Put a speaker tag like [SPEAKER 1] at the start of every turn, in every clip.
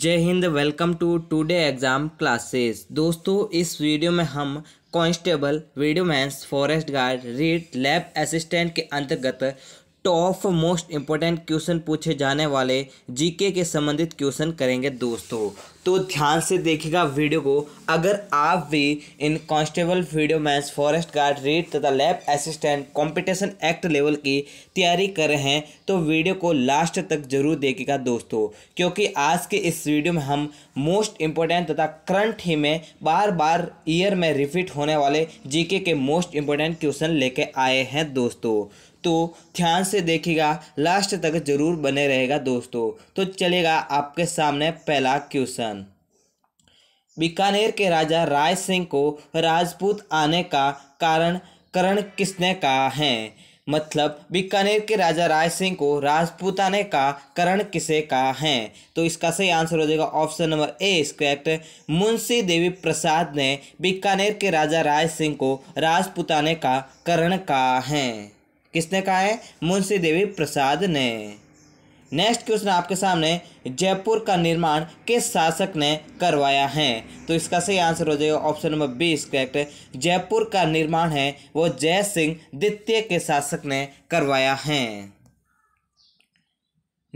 [SPEAKER 1] जय Hind welcome to today exam classes दोस्तों इस वीडियो में हम constable video mains forest guard read lab assistant के अंतर्गत ऑफ मोस्ट इम्पोर्टेंट क्वेश्चन पूछे जाने वाले जीके के संबंधित क्वेश्चन करेंगे दोस्तों तो ध्यान से देखिएगा वीडियो को अगर आप भी इन constable video match forest guard red तथा lab assistant competition act level की तैयारी कर रहे हैं तो वीडियो को लास्ट तक जरूर देखिएगा दोस्तों क्योंकि आज के इस वीडियो में हम मोस्ट इम्पोर्टेंट तथा करंट ही में बार बार ईयर में रिपीट होने वाले जी के मोस्ट इम्पोर्टेंट क्वेश्चन लेके आए हैं दोस्तों तो ध्यान से देखिएगा लास्ट तक जरूर बने रहेगा दोस्तों तो चलेगा आपके सामने पहला क्वेश्चन बीकानेर के राजा राय सिंह को राजपूत आने का कारण करण किसने कहा है मतलब बीकानेर के राजा राय सिंह को राजपूताने का करण किसे कहा है तो इसका सही आंसर हो जाएगा ऑप्शन नंबर ए इस करेक्ट मुंशी देवी प्रसाद ने बीकानेर के राजा राय सिंह को राजपूताने का करण कहा है किसने कहा है मुंशी देवी प्रसाद ने नेक्स्ट क्वेश्चन आपके सामने जयपुर का निर्माण किस शासक ने करवाया है तो इसका सही आंसर हो जाएगा ऑप्शन नंबर बीस करेक्ट जयपुर का निर्माण है वो जय सिंह द्वितीय के शासक ने करवाया है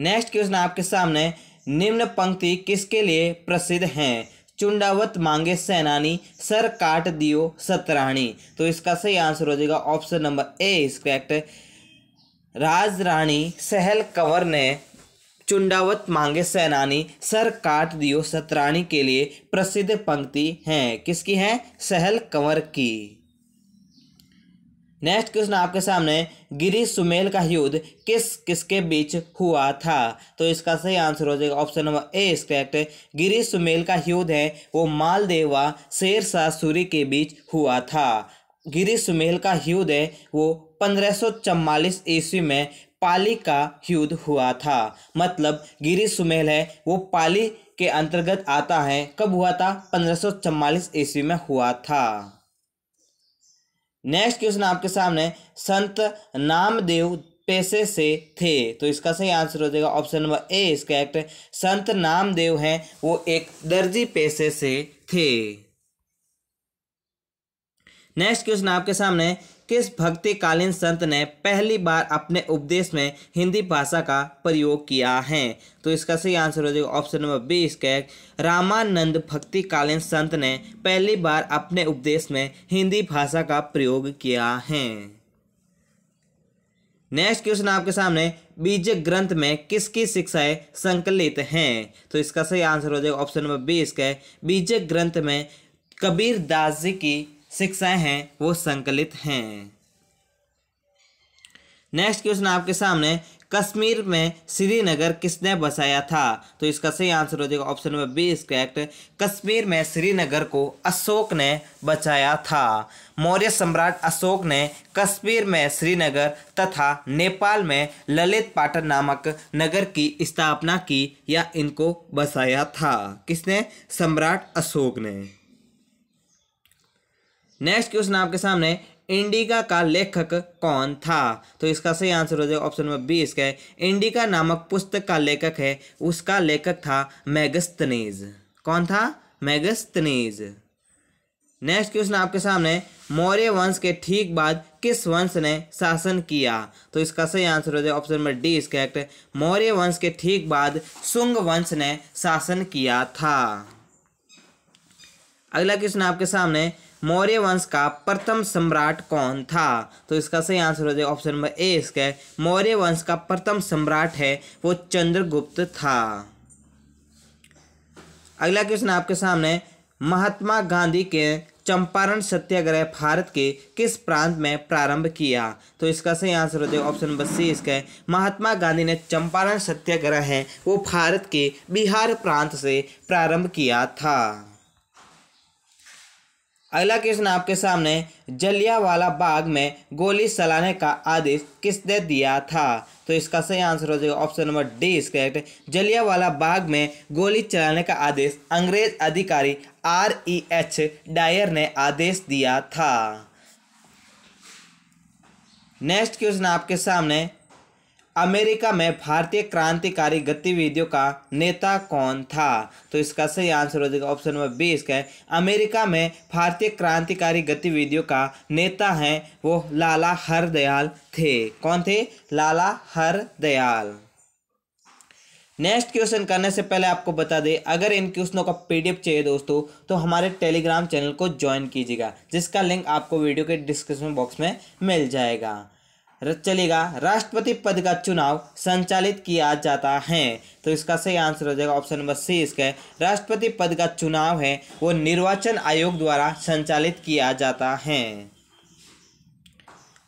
[SPEAKER 1] नेक्स्ट क्वेश्चन आपके सामने निम्न पंक्ति किसके लिए प्रसिद्ध हैं चुंडावत मांगे सेनानी सर काट दियो सतराणी तो इसका सही आंसर हो जाएगा ऑप्शन नंबर ए इस करेक्ट राज रानी सहल कंवर ने चुंडावत मांगे सेनानी सर काट दियो सतराणी के लिए प्रसिद्ध पंक्ति हैं किसकी हैं सहल कंवर की नेक्स्ट क्वेश्चन आपके सामने गिरी सुमेल का युद्ध किस किसके बीच हुआ था तो इसका सही आंसर हो जाएगा ऑप्शन नंबर ए इस करेक्ट गिरी सुमेल का युद्ध है वो मालदेवा शेरशाह सूरी के बीच हुआ था गिरी सुमेल का युद्ध है वो पंद्रह ईस्वी में पाली का युद्ध हुआ था मतलब गिरी सुमेल है वो पाली के अंतर्गत आता है कब हुआ था पंद्रह ईस्वी में हुआ था नेक्स्ट क्वेश्चन आपके सामने संत नामदेव पेशे से थे तो इसका सही आंसर हो जाएगा ऑप्शन नंबर ए इसका एक्ट संत नामदेव हैं वो एक दर्जी पेशे से थे नेक्स्ट क्वेश्चन आपके सामने किस भक्तिकालीन संत ने पहली बार अपने उपदेश में हिंदी भाषा का प्रयोग किया है तो इसका सही आंसर हो जाएगा ऑप्शन नंबर बी इसका रामानंद भक्तिकालीन संत ने पहली बार अपने उपदेश में हिंदी भाषा का प्रयोग किया है नेक्स्ट क्वेश्चन आपके सामने बीज ग्रंथ में किसकी शिक्षाएं संकलित हैं तो इसका सही आंसर हो जाएगा ऑप्शन नंबर बी इसका बीज ग्रंथ में कबीर दास जी की शिक्षाएं हैं वो संकलित हैं नेक्स्ट क्वेश्चन आपके सामने कश्मीर में श्रीनगर किसने बसाया था तो इसका सही आंसर हो जाएगा ऑप्शन नंबर बी इसका करेक्ट कश्मीर में श्रीनगर को अशोक ने बचाया था मौर्य सम्राट अशोक ने कश्मीर में श्रीनगर तथा नेपाल में ललित पाटन नामक नगर की स्थापना की या इनको बसाया था किसने सम्राट अशोक ने नेक्स्ट क्वेश्चन आपके सामने इंडिका का लेखक कौन था तो इसका सही आंसर हो जाएगा ऑप्शन नंबर बी इसका है इंडिका नामक पुस्तक का लेखक है उसका लेखक था मैगस्तनीज कौन था मैगस्तनीज नेक्स्ट क्वेश्चन आपके सामने मौर्य वंश के ठीक बाद किस वंश ने शासन किया तो इसका सही आंसर हो जाए ऑप्शन नंबर डी इसका एक्ट मौर्य वंश के ठीक बाद सुंग वंश ने शासन किया था अगला क्वेश्चन आपके सामने मौर्य वंश का प्रथम सम्राट कौन था तो इसका सही आंसर हो जाएगा ऑप्शन नंबर ए इसका मौर्य वंश का प्रथम सम्राट है वो चंद्रगुप्त था अगला क्वेश्चन आपके सामने महात्मा गांधी के चंपारण सत्याग्रह भारत के किस प्रांत में प्रारंभ किया तो इसका सही आंसर हो जाएगा ऑप्शन नंबर सी इसका महात्मा गांधी ने चंपारण सत्याग्रह है वो भारत के बिहार प्रांत से प्रारंभ किया था अगला क्वेश्चन आपके सामने जलियावाला बाग में गोली चलाने का आदेश किसने दिया था तो इसका सही आंसर हो जाएगा ऑप्शन नंबर डी इस करेक्ट जलियावाला बाग में गोली चलाने का आदेश अंग्रेज अधिकारी आर ई एच डायर ने आदेश दिया था नेक्स्ट क्वेश्चन आपके सामने अमेरिका में भारतीय क्रांतिकारी गतिविधियों का नेता कौन था तो इसका सही आंसर हो जाएगा ऑप्शन नंबर बी इसका है अमेरिका में भारतीय क्रांतिकारी गतिविधियों का नेता हैं वो लाला हरदयाल थे कौन थे लाला हरदयाल नेक्स्ट क्वेश्चन करने से पहले आपको बता दें अगर इन क्वेश्चनों का पीडीएफ चाहिए दोस्तों तो हमारे टेलीग्राम चैनल को ज्वाइन कीजिएगा जिसका लिंक आपको वीडियो के डिस्क्रिप्शन बॉक्स में मिल जाएगा चलेगा राष्ट्रपति पद का चुनाव संचालित किया जाता है तो इसका सही आंसर हो जाएगा ऑप्शन नंबर सी इसका राष्ट्रपति पद का चुनाव है वो निर्वाचन आयोग द्वारा संचालित किया जाता है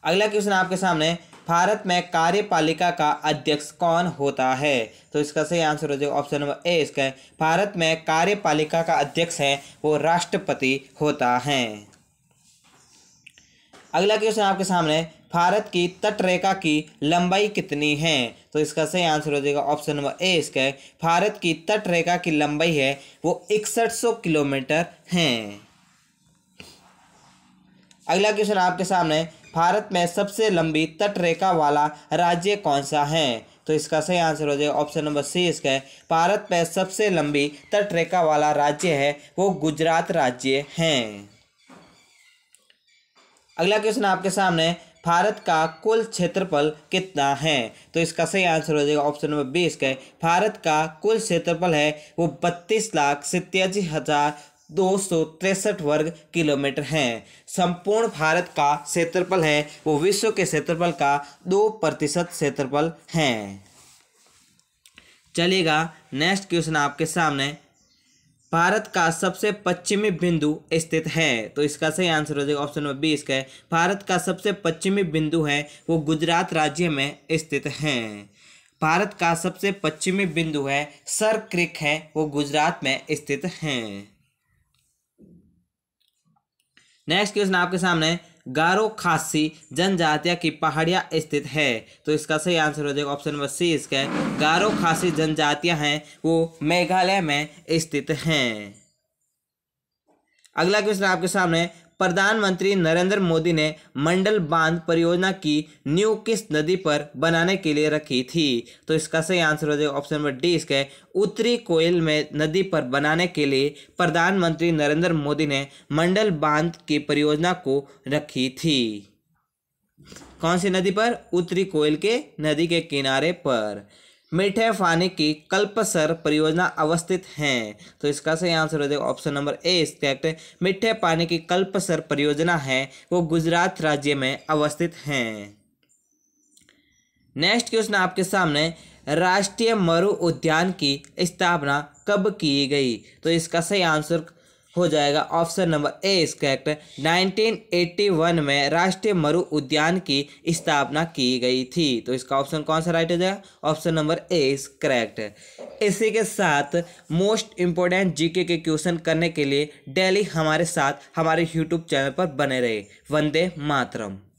[SPEAKER 1] अगला क्वेश्चन आपके सामने भारत में कार्यपालिका का अध्यक्ष कौन होता है तो इसका सही आंसर हो जाएगा ऑप्शन नंबर ए इसका भारत में कार्यपालिका का अध्यक्ष है वो राष्ट्रपति होता है अगला क्वेश्चन आपके सामने भारत की तटरेखा की लंबाई कितनी है तो इसका सही आंसर हो जाएगा ऑप्शन नंबर ए इसका है भारत की तटरेखा की लंबाई है वो इकसठ सौ किलोमीटर है अगला क्वेश्चन आपके सामने भारत में सबसे लंबी तटरेखा वाला राज्य कौन सा है तो इसका सही आंसर हो जाएगा ऑप्शन नंबर सी इसका है भारत में सबसे लंबी तटरेखा वाला राज्य है वो गुजरात राज्य है अगला क्वेश्चन आपके सामने भारत का कुल क्षेत्रफल कितना है तो इसका सही आंसर हो जाएगा ऑप्शन नंबर बी इसका है भारत का कुल क्षेत्रफल है वो बत्तीस लाख सत्यासी हज़ार दो सौ तिरसठ वर्ग किलोमीटर हैं संपूर्ण भारत का क्षेत्रफल है वो विश्व के क्षेत्रफल का दो प्रतिशत क्षेत्रफल है चलेगा नेक्स्ट क्वेश्चन आपके सामने भारत का सबसे पश्चिमी बिंदु स्थित है तो इसका सही आंसर हो जाएगा ऑप्शन नंबर बी इसका है भारत का सबसे पश्चिमी बिंदु है वो गुजरात राज्य में स्थित है भारत का सबसे पश्चिमी बिंदु है सर क्रिक है वो गुजरात में स्थित है नेक्स्ट क्वेश्चन आपके सामने गारो खासी जनजातिया की पहाड़िया स्थित है तो इसका सही आंसर हो जाएगा ऑप्शन नंबर सी इसका है गारो खासी जनजातियाँ हैं वो मेघालय में स्थित हैं अगला क्वेश्चन आपके सामने प्रधानमंत्री नरेंद्र मोदी ने मंडल बांध परियोजना की न्यू किस नदी पर बनाने के लिए रखी थी तो इसका सही आंसर हो जाएगा ऑप्शन नंबर डी इसका उत्तरी कोयल में नदी पर बनाने के लिए प्रधानमंत्री नरेंद्र मोदी ने मंडल बांध की परियोजना को रखी थी कौन सी नदी पर उत्तरी कोयल के नदी के किनारे पर मीठे पानी की कल्पसर परियोजना अवस्थित हैं तो इसका सही आंसर हो जाएगा ऑप्शन नंबर ए इस मीठे पानी की कल्पसर परियोजना है वो गुजरात राज्य में अवस्थित हैं नेक्स्ट क्वेश्चन आपके सामने राष्ट्रीय मरु उद्यान की स्थापना कब की गई तो इसका सही आंसर हो जाएगा ऑप्शन नंबर ए इसका एक्ट 1981 में राष्ट्रीय मरु उद्यान की स्थापना की गई थी तो इसका ऑप्शन कौन सा राइट हो जाएगा ऑप्शन नंबर ए इस करेक्ट इसी के साथ मोस्ट इम्पोर्टेंट जीके के क्वेश्चन करने के लिए डेली हमारे साथ हमारे यूट्यूब चैनल पर बने रहे वंदे मातरम